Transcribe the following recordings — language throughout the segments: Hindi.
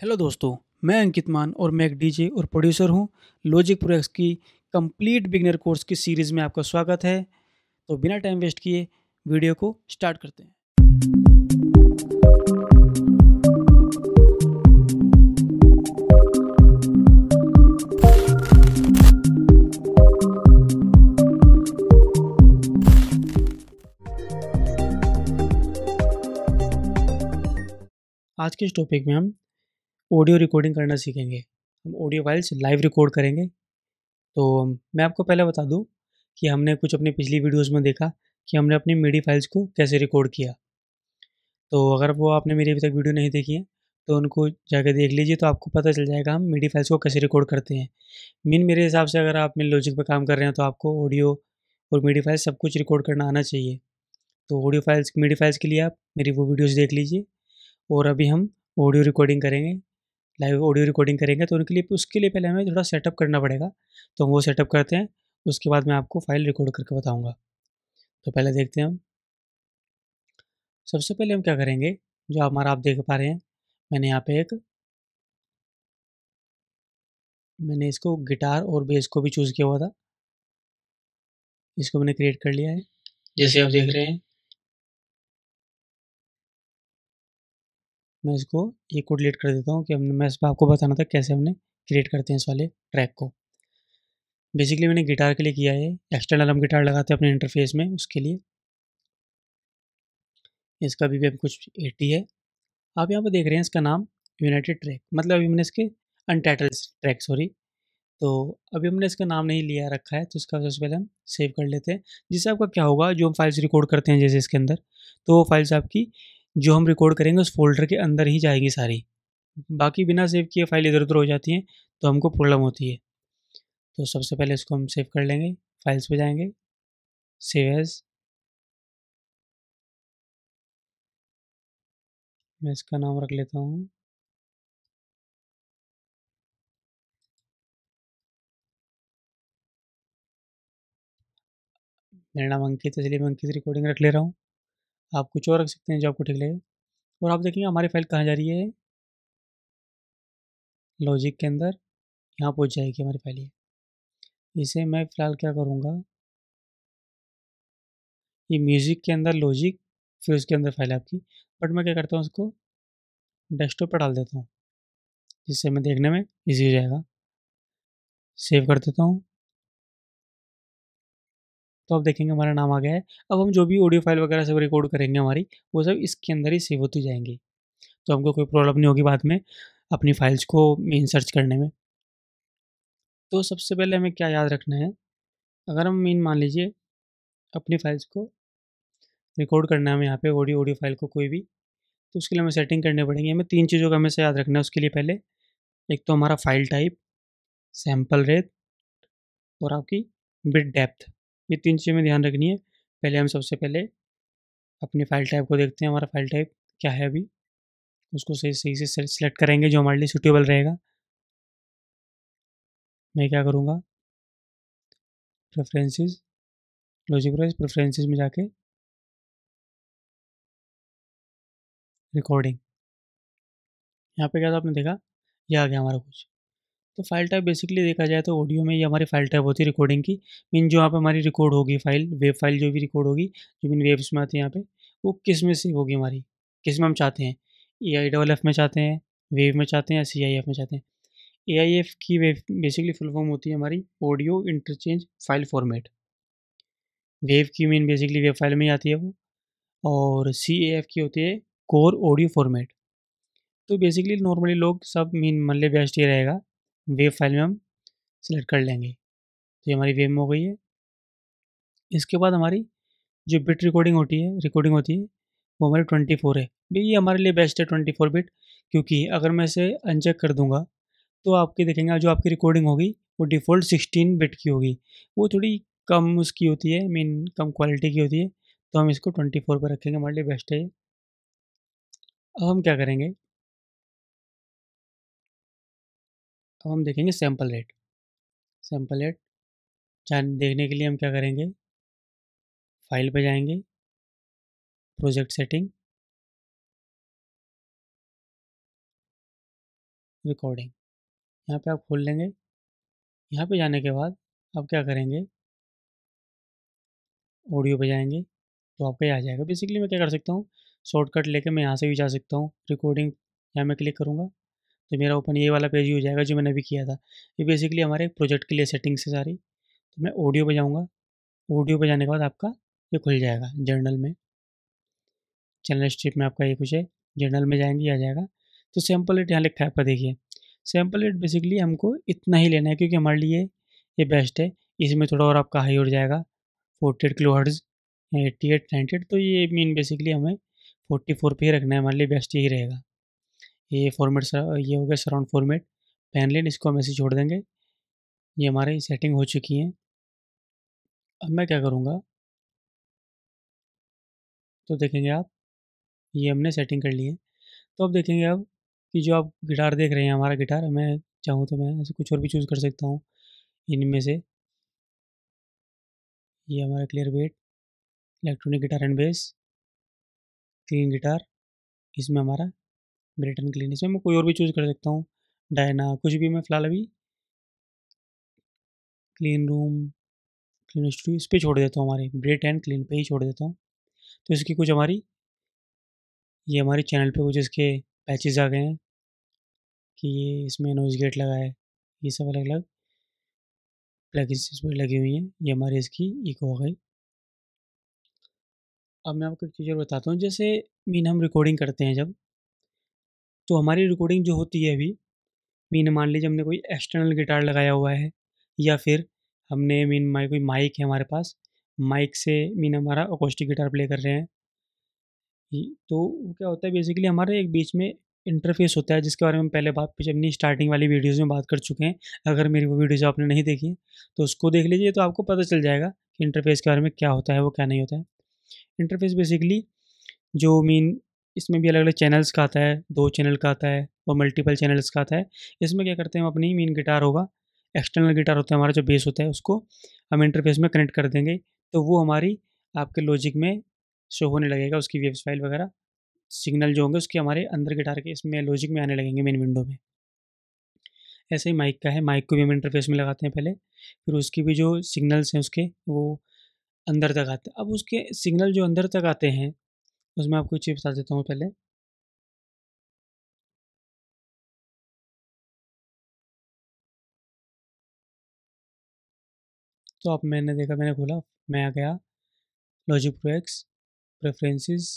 हेलो दोस्तों मैं अंकित मान और मैं एक डीजे और प्रोड्यूसर हूं लॉजिक प्रोडक्ट्स की कंप्लीट बिगनर कोर्स की सीरीज़ में आपका स्वागत है तो बिना टाइम वेस्ट किए वीडियो को स्टार्ट करते हैं आज के इस टॉपिक में हम ऑडियो रिकॉर्डिंग करना सीखेंगे हम ऑडियो फाइल्स लाइव रिकॉर्ड करेंगे तो मैं आपको पहले बता दूं कि हमने कुछ अपनी पिछली वीडियोस में देखा कि हमने अपनी मीडी फाइल्स को कैसे रिकॉर्ड किया तो अगर वो आपने मेरी अभी तक वीडियो नहीं देखी है तो उनको जाकर देख लीजिए तो आपको पता चल जाएगा हम मीडी फाइल्स को कैसे रिकॉर्ड करते हैं मेन मेरे हिसाब से अगर आप मेरे लॉजिक पर काम कर रहे हैं तो आपको ऑडियो और मीडी फाइल्स सब कुछ रिकॉर्ड करना आना चाहिए तो ऑडियो फाइल्स मीडी फाइल्स के लिए आप मेरी वो वीडियोज़ देख लीजिए और अभी हम ऑडियो रिकॉर्डिंग करेंगे लाइव ऑडियो रिकॉर्डिंग करेंगे तो उनके लिए उसके लिए पहले हमें थोड़ा सेटअप करना पड़ेगा तो हम वो सेटअप करते हैं उसके बाद मैं आपको फाइल रिकॉर्ड करके बताऊँगा तो पहले देखते हैं हम सबसे पहले हम क्या करेंगे जो हमारा आप देख पा रहे हैं मैंने यहाँ पे एक मैंने इसको गिटार और बेस को भी चूज़ किया हुआ था इसको मैंने क्रिएट कर लिया है जैसे आप देख रहे हैं मैं इसको ये कोड डिलीट कर देता हूँ कि हमने मैं इस पर आपको बताना था कैसे हमने क्रिएट करते हैं इस वाले ट्रैक को बेसिकली मैंने गिटार के लिए किया है एक्सटर्नल हम गिटार लगाते हैं अपने इंटरफेस में उसके लिए इसका भी अभी कुछ एटी है आप यहाँ पर देख रहे हैं इसका नाम यूनाइटेड ट्रैक मतलब अभी हमने इसके अनटाइटल ट्रैक सॉरी तो अभी हमने इसका नाम नहीं लिया रखा है तो इसका सबसे पहले हम सेव कर लेते हैं जिससे आपका क्या होगा जो हम फाइल्स रिकॉर्ड करते हैं जैसे इसके अंदर तो वो फाइल्स आपकी जो हम रिकॉर्ड करेंगे उस फोल्डर के अंदर ही जाएंगी सारी बाकी बिना सेव किए फाइल इधर उधर हो जाती हैं तो हमको प्रॉब्लम होती है तो सबसे पहले इसको हम सेव कर लेंगे फाइल्स पे जाएंगे सेव एज मैं इसका नाम रख लेता हूँ मेरा नाम अंकित है इसलिए मैं अंकित रिकॉर्डिंग रख ले रहा हूँ आप कुछ और रख सकते हैं जो आपको ठीक लगे और आप देखेंगे हमारी फाइल कहाँ जा रही है लॉजिक के अंदर यहाँ पहुँच जाएगी हमारी फाइल ये इसे मैं फ़िलहाल क्या करूँगा ये म्यूज़िक के अंदर लॉजिक फिर उसके अंदर फाइल आपकी बट मैं क्या करता हूँ उसको डेस्कटॉप पर डाल देता हूँ जिससे मैं देखने में ईजी हो जाएगा सेव कर देता हूँ तो आप देखेंगे हमारा नाम आ गया है अब हम जो भी ऑडियो फाइल वगैरह सब रिकॉर्ड करेंगे हमारी वो सब इसके अंदर ही सेव होती जाएंगी तो हमको कोई प्रॉब्लम नहीं होगी बाद में अपनी फाइल्स को मेन सर्च करने में तो सबसे पहले हमें क्या याद रखना है अगर हम मेन मान लीजिए अपनी फाइल्स को रिकॉर्ड करना है हमें यहाँ पे ऑडियो ऑडियो फाइल को कोई भी तो उसके लिए हमें सेटिंग करने पड़ेंगे हमें तीन चीज़ों का हमें से याद रखना है उसके लिए पहले एक तो हमारा फाइल टाइप सैम्पल रेट और आपकी बिट डेप्थ ये तीन चीज़ें ध्यान रखनी है पहले हम सबसे पहले अपने फाइल टाइप को देखते हैं हमारा फाइल टाइप क्या है अभी उसको सही सही से सिलेक्ट करेंगे जो हमारे लिए सूटेबल रहेगा मैं क्या करूँगा प्रेफरेंसेस लॉजिक प्राइस प्रेफरेंसेस में जाके रिकॉर्डिंग यहाँ पे क्या था आपने देखा ये आ गया हमारा कुछ तो फाइल टाइप बेसिकली देखा जाए तो ऑडियो में ये हमारी फाइल टाइप होती है रिकॉर्डिंग की मीन जो यहाँ पे हमारी रिकॉर्ड होगी फाइल वेब फाइल जो भी रिकॉर्ड होगी जो मीन वेब्स में आती है यहाँ पे वो किस में सेव होगी हमारी किस में हम चाहते हैं ए आई डबल एफ में चाहते हैं वेव में चाहते हैं या सी आई एफ में चाहते हैं ए आई एफ की वेव बेसिकली फुल फॉर्म होती है हमारी audio interchange file format wave की मीन बेसिकली वेब फाइल में ही आती है वो और सी ए एफ की होती है कोर ऑडियो फॉर्मेट तो बेसिकली नॉर्मली लोग सब मीन मल्ले बेस्ट ये रहेगा वेव फाइल में हम सिलेक्ट कर लेंगे तो ये हमारी वेव में हो गई है इसके बाद हमारी जो बिट रिकॉर्डिंग होती है रिकॉर्डिंग होती है वो हमारी ट्वेंटी फोर है ये हमारे लिए बेस्ट है ट्वेंटी फोर बिट क्योंकि अगर मैं इसे अनचेक कर दूंगा तो आपके देखेंगे जो आपकी रिकॉर्डिंग होगी वो डिफ़ॉल्ट सिक्सटीन बिट की होगी वो थोड़ी कम उसकी होती है मीन कम क्वालिटी की होती है तो हम इसको ट्वेंटी फोर पर रखेंगे हमारे लिए बेस्ट है अब हम क्या करेंगे अब हम देखेंगे सैम्पल रेट सैम्पल रेट जान देखने के लिए हम क्या करेंगे फाइल पे जाएंगे प्रोजेक्ट सेटिंग रिकॉर्डिंग यहाँ पे आप खोल लेंगे यहाँ पे जाने के बाद आप क्या करेंगे ऑडियो पे जाएंगे तो आपका ये आ जाएगा बेसिकली मैं क्या कर सकता हूँ शॉर्टकट लेके मैं यहाँ से भी जा सकता हूँ रिकॉर्डिंग यहाँ मैं क्लिक करूँगा तो मेरा ओपन ये वाला पेज ही हो जाएगा जो मैंने अभी किया था ये बेसिकली हमारे प्रोजेक्ट के लिए सेटिंग्स से है सारी तो मैं ऑडियो पर जाऊँगा ऑडियो पर जाने के बाद आपका ये खुल जाएगा जर्नल में चैनल स्ट्रिप में आपका ये कुछ है जर्नल में जाएंगे आ जाएगा तो सैम्पल रेट यहाँ लिखा है आपका देखिए सैम्पल रेट बेसिकली हमको इतना ही लेना है क्योंकि हमारे लिए ये बेस्ट है इसमें थोड़ा और आपका हाई हो जाएगा forty eight kilo hertz eighty eight ninety eight तो ये मीन बेसिकली हमें फोर्टी फोर पे ही रखना है हमारे लिए बेस्ट यही रहेगा ये फॉर्मेट ये हो गया सराउंड फॉर्मेट पैनलिन इसको हम ऐसे छोड़ देंगे ये हमारी सेटिंग हो चुकी है अब मैं क्या करूँगा तो देखेंगे आप ये हमने सेटिंग कर ली है तो अब देखेंगे अब कि जो आप गिटार देख रहे हैं हमारा गिटार मैं चाहूँ तो मैं ऐसे कुछ और भी चूज़ कर सकता हूँ इनमें से ये हमारा clear wet electronic guitar and bass clean guitar इसमें हमारा ब्रिटन क्लीन इसमें मैं कोई और भी चूज़ कर सकता हूँ डायना कुछ भी मैं फ़िलहाल अभी क्लीन रूम क्लीन स्टूडियो इस पर छोड़ देता हूँ हमारे ब्रेट एंड क्लीन पे ही छोड़ देता हूँ तो इसकी कुछ हमारी ये हमारे चैनल पे कुछ इसके पैचेज आ गए हैं कि ये इसमें नोइज गेट लगा है ये सब अलग अलग प्लगइन्स इसमें लगी हुई हैं ये हमारी इसकी इको हो गई अब मैं आपको एक चीज़ बताता हूँ जैसे मीन हम रिकॉर्डिंग करते हैं जब तो हमारी रिकॉर्डिंग जो होती है अभी मीन मान लीजिए हमने कोई एक्सटर्नल गिटार लगाया हुआ है या फिर हमने मीन माई कोई माइक है हमारे पास माइक से मीन हमारा अकोस्टिक गिटार प्ले कर रहे हैं तो क्या होता है बेसिकली हमारे एक बीच में इंटरफेस होता है जिसके बारे में पहले बात पीछे अपनी स्टार्टिंग वाली वीडियोज़ में बात कर चुके हैं अगर मेरी वो वीडियोज़ आपने नहीं देखी तो उसको देख लीजिए तो आपको पता चल जाएगा कि इंटरफेस के बारे में क्या होता है वो क्या नहीं होता है इंटरफेस बेसिकली जो मीन इसमें भी अलग अलग चैनल्स का आता है दो चैनल का आता है और मल्टीपल चैनल्स का आता है इसमें क्या करते हैं हम अपनी मेन गिटार होगा एक्सटर्नल गिटार होता है हमारा जो बेस होता है उसको हम इंटरफेस में कनेक्ट कर देंगे तो वो हमारी आपके लॉजिक में शो होने लगेगा उसकी वेव्स फाइल वगैरह सिग्नल जो होंगे उसके हमारे अंदर गिटार के इसमें लॉजिक में आने लगेंगे मेन विंडो में ऐसे ही माइक का है माइक को भी हम इंटरफेस में लगाते हैं पहले फिर उसकी भी जो सिग्नल्स हैं उसके वो अंदर तक आते हैं अब उसके सिग्नल जो अंदर तक आते हैं उसमें आपको चीज़ बता देता हूँ पहले तो आप मैंने देखा मैंने खोला मैं आ गया लॉजिक प्रो एक्स प्रेफरेंसेस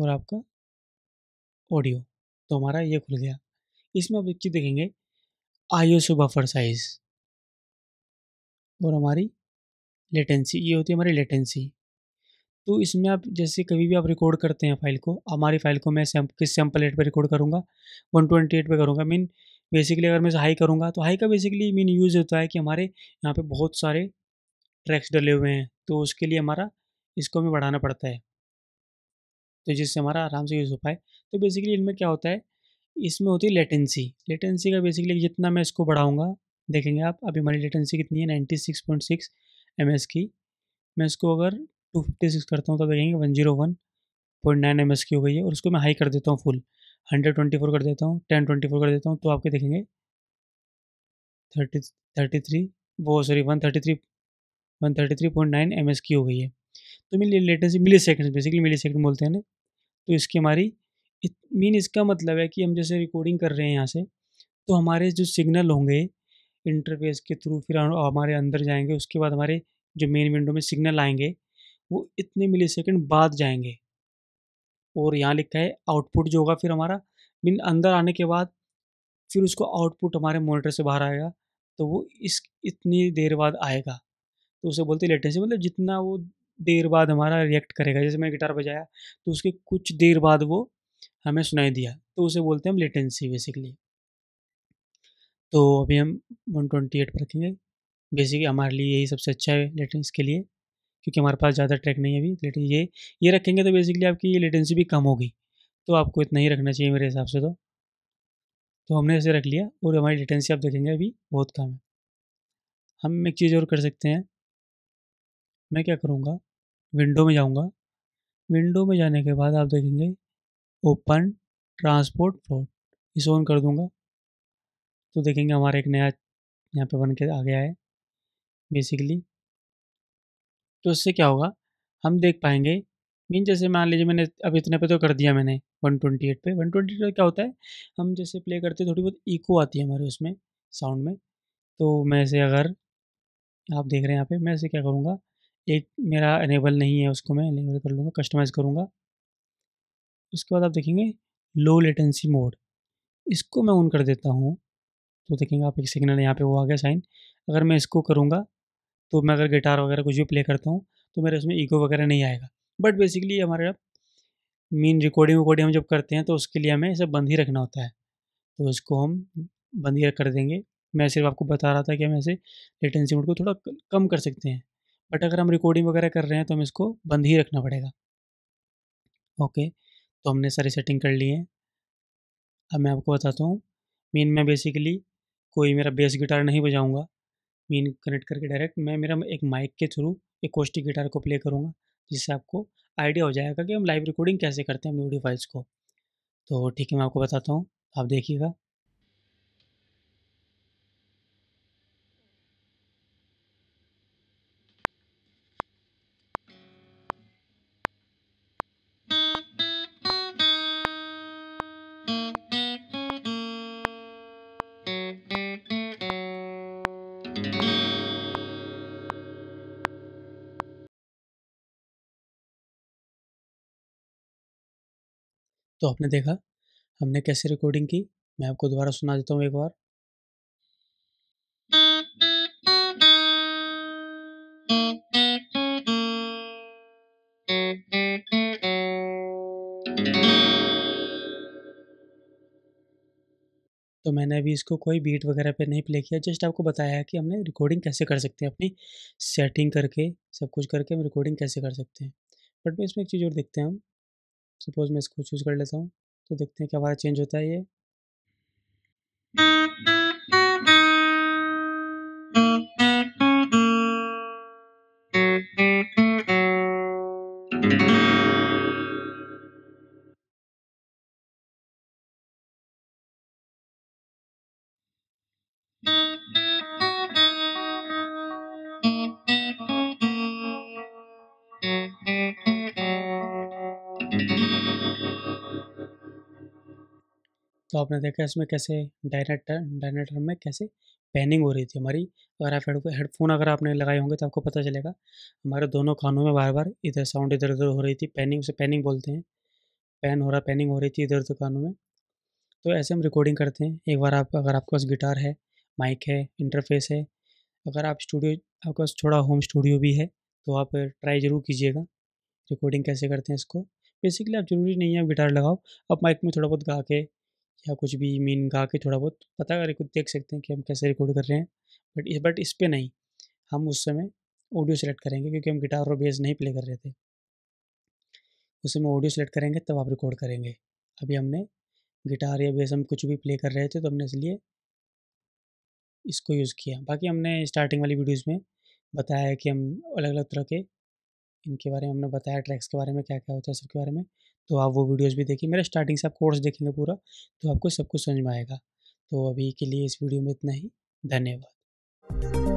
और आपका ऑडियो तो हमारा ये खुल गया इसमें आप एक चीज़ देखेंगे आईओ ओ बफर साइज़ और हमारी लेटेंसी ये होती है हमारी लेटेंसी तो इसमें आप जैसे कभी भी आप रिकॉर्ड करते हैं फाइल को हमारी फाइल को मैं सैम किस सैम्पल रेट पर रिकॉर्ड करूँगा वन ट्वेंटी एट पर करूँगा मीन बेसिकली अगर मैं इसे हाई करूँगा तो हाई का बेसिकली मीन यूज़ होता है कि हमारे यहाँ पर बहुत सारे ट्रैक्स डले हुए हैं तो उसके लिए हमारा इसको हमें बढ़ाना पड़ता है तो जिससे हमारा आराम से यूज़ हो पाए तो बेसिकली इनमें क्या होता है इसमें होती है लेटेंसी लेटेंसी का बेसिकली जितना मैं इसको बढ़ाऊँगा देखेंगे आप अभी हमारी लेटेंसी कितनी है ninety six point six M S की मैं इसको अगर टू फिफ्टी सिक्स करता हूँ तो देखेंगे one zero one point nine M S की हो गई है और उसको मैं हाई कर देता हूँ फुल हंड्रेड ट्वेंटी फोर कर देता हूँ टेन ट्वेंटी फोर कर देता हूँ तो आपके देखेंगे थर्टी थर्टी थ्री वो sorry one thirty three one thirty three point nine M S की हो गई है तो milli latest milli second basically milli second बोलते हैं ना तो इसकी हमारी मीन इसका मतलब है कि हम जैसे रिकॉर्डिंग कर रहे हैं यहाँ से तो हमारे जो सिग्नल होंगे इंटरफेस के थ्रू फिर हमारे अंदर जाएंगे उसके बाद हमारे जो मेन विंडो में सिग्नल आएंगे वो इतने मिली सेकेंड बाद जाएंगे और यहाँ लिखा है आउटपुट जो होगा फिर हमारा मीन अंदर आने के बाद फिर उसको आउटपुट हमारे मोनिटर से बाहर आएगा तो वो इस इतनी देर बाद आएगा तो उसे बोलते लेटेंसी मतलब जितना वो देर बाद हमारा रिएक्ट करेगा जैसे मैंने गिटार बजाया तो उसके कुछ देर बाद वो हमें सुनाई दिया तो उसे बोलते हैं हम लेटेंसी बेसिकली तो अभी हम 128 पर रखेंगे बेसिकली हमारे लिए यही सबसे अच्छा है लेटेंस के लिए क्योंकि हमारे पास ज़्यादा ट्रैक नहीं है अभी ये ये रखेंगे तो बेसिकली आपकी ये लेटेंसी भी कम होगी तो आपको इतना ही रखना चाहिए मेरे हिसाब से तो तो हमने इसे रख लिया और हमारी लेटेंसी आप देखेंगे अभी बहुत कम है हम एक चीज़ और कर सकते हैं मैं क्या करूँगा विंडो में जाऊँगा विंडो में जाने के बाद आप देखेंगे ओपन ट्रांसपोर्ट फ्लोट इसे ऑन कर दूँगा तो देखेंगे हमारा एक नया यहाँ पे बन के आ गया है बेसिकली तो उससे क्या होगा हम देख पाएंगे मीन जैसे मान लीजिए मैंने अब इतने पे तो कर दिया मैंने वन ट्वेंटी एट पे वन ट्वेंटी एट क्या होता है हम जैसे प्ले करते हैं थोड़ी बहुत इको आती है हमारे उसमें साउंड में तो मैं इसे अगर आप देख रहे हैं यहाँ पे मैं इसे क्या करूँगा एक मेरा इनेबल नहीं है उसको मैं इनेबल कर लूँगा कस्टमाइज़ करूँगा उसके बाद आप देखेंगे लो लेटेंसी मोड इसको मैं ऑन कर देता हूँ तो देखेंगे आप एक सिग्नल यहाँ पे वो आ गया साइन अगर मैं इसको करूँगा तो मैं अगर गिटार वगैरह कुछ भी प्ले करता हूँ तो मेरे उसमें ईगो वगैरह नहीं आएगा बट बेसिकली हमारे मेन रिकॉर्डिंग वकॉर्डिंग हम जब करते हैं तो उसके लिए हमें इसे बंद ही रखना होता है तो इसको हम बंद ही कर देंगे मैं सिर्फ आपको बता रहा था कि हम ऐसे लेटेंसी मोड को थोड़ा कम कर सकते हैं बट अगर हम रिकॉर्डिंग वगैरह कर रहे हैं तो हमें इसको बंद ही रखना पड़ेगा ओके तो हमने सारी सेटिंग कर ली है अब मैं आपको बताता हूँ मेन मैं बेसिकली कोई मेरा बेस गिटार नहीं बजाऊँगा मीन कनेक्ट करके डायरेक्ट मैं मेरा एक माइक के थ्रू एक कोष्टिक गिटार को प्ले करूँगा जिससे आपको आइडिया हो जाएगा कि हम लाइव रिकॉर्डिंग कैसे करते हैं अपनी ऑडियो फाइल्स को तो ठीक है मैं आपको बताता हूँ आप देखिएगा तो आपने देखा हमने कैसे रिकॉर्डिंग की मैं आपको दोबारा सुना देता हूँ एक बार तो मैंने अभी इसको कोई बीट वगैरह पे नहीं प्ले किया जस्ट आपको बताया है कि हमने रिकॉर्डिंग कैसे कर सकते हैं अपनी सेटिंग करके सब कुछ करके हम रिकॉर्डिंग कैसे कर सकते हैं बट इसमें एक चीज़ और देखते हैं हम सपोज़ मैं इसको चूज़ कर लेता हूँ तो देखते हैं क्या हमारा चेंज होता है ये तो आपने देखा इसमें कैसे डायनेटर डायनेटर में कैसे पैनिंग हो रही थी हमारी अगर आप हेडफोन अगर आपने लगाए होंगे तो आपको पता चलेगा हमारे दोनों कानों में बार बार इधर साउंड इधर उधर हो रही थी पैनिंग उसे पैनिंग बोलते हैं पैन हो रहा पैनिंग हो रही थी इधर उधर कानों में तो ऐसे हम रिकॉर्डिंग करते हैं एक बार आप अगर आपके पास गिटार है माइक है इंटरफेस है अगर आप स्टूडियो आपके पास थोड़ा होम स्टूडियो भी है तो आप ट्राई ज़रूर कीजिएगा रिकॉर्डिंग कैसे करते हैं इसको बेसिकली आप ज़रूरी नहीं है आप गिटार लगाओ आप माइक में थोड़ा बहुत गा के या कुछ भी मीन गा के थोड़ा बहुत तो पता कर देख सकते हैं कि हम कैसे रिकॉर्ड कर रहे हैं बट बट इस पर नहीं हम उस समय ऑडियो सेलेक्ट करेंगे क्योंकि हम गिटार और बेस नहीं प्ले कर रहे थे उस समय ऑडियो सेलेक्ट करेंगे तब आप रिकॉर्ड करेंगे अभी हमने गिटार या बेस हम कुछ भी प्ले कर रहे थे तो हमने इसलिए इसको यूज़ किया बाकी हमने स्टार्टिंग वाली वीडियोज़ में बताया है कि हम अलग अलग तरह के इनके बारे में हमने बताया ट्रैक्स के बारे में क्या क्या होता है सबके बारे में तो आप वो वीडियोस भी देखिए मेरा स्टार्टिंग से आप कोर्स देखेंगे पूरा तो आपको सब कुछ समझ में आएगा तो अभी के लिए इस वीडियो में इतना ही धन्यवाद